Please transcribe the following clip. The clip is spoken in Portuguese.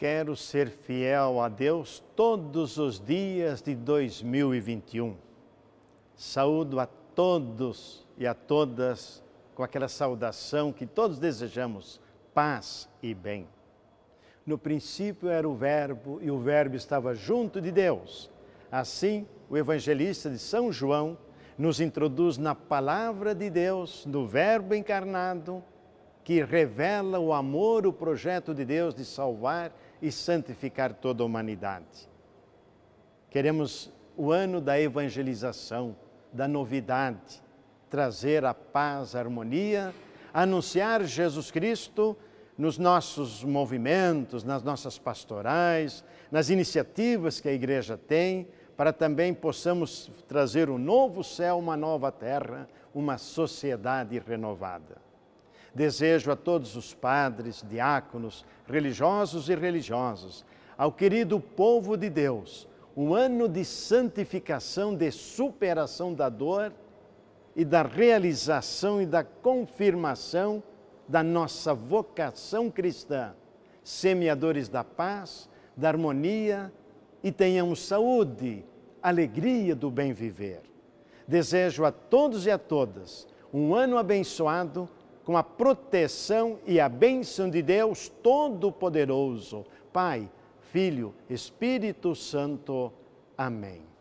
Quero ser fiel a Deus todos os dias de 2021. Saúdo a todos e a todas com aquela saudação que todos desejamos: paz e bem. No princípio era o Verbo e o Verbo estava junto de Deus. Assim, o evangelista de São João nos introduz na palavra de Deus, no Verbo encarnado, que revela o amor, o projeto de Deus de salvar e santificar toda a humanidade. Queremos o ano da evangelização, da novidade, trazer a paz, a harmonia, anunciar Jesus Cristo nos nossos movimentos, nas nossas pastorais, nas iniciativas que a igreja tem, para também possamos trazer um novo céu, uma nova terra, uma sociedade renovada. Desejo a todos os padres, diáconos, religiosos e religiosas, ao querido povo de Deus, um ano de santificação, de superação da dor e da realização e da confirmação da nossa vocação cristã, semeadores da paz, da harmonia e tenhamos saúde, alegria do bem viver. Desejo a todos e a todas um ano abençoado com a proteção e a bênção de Deus Todo-Poderoso, Pai, Filho, Espírito Santo. Amém.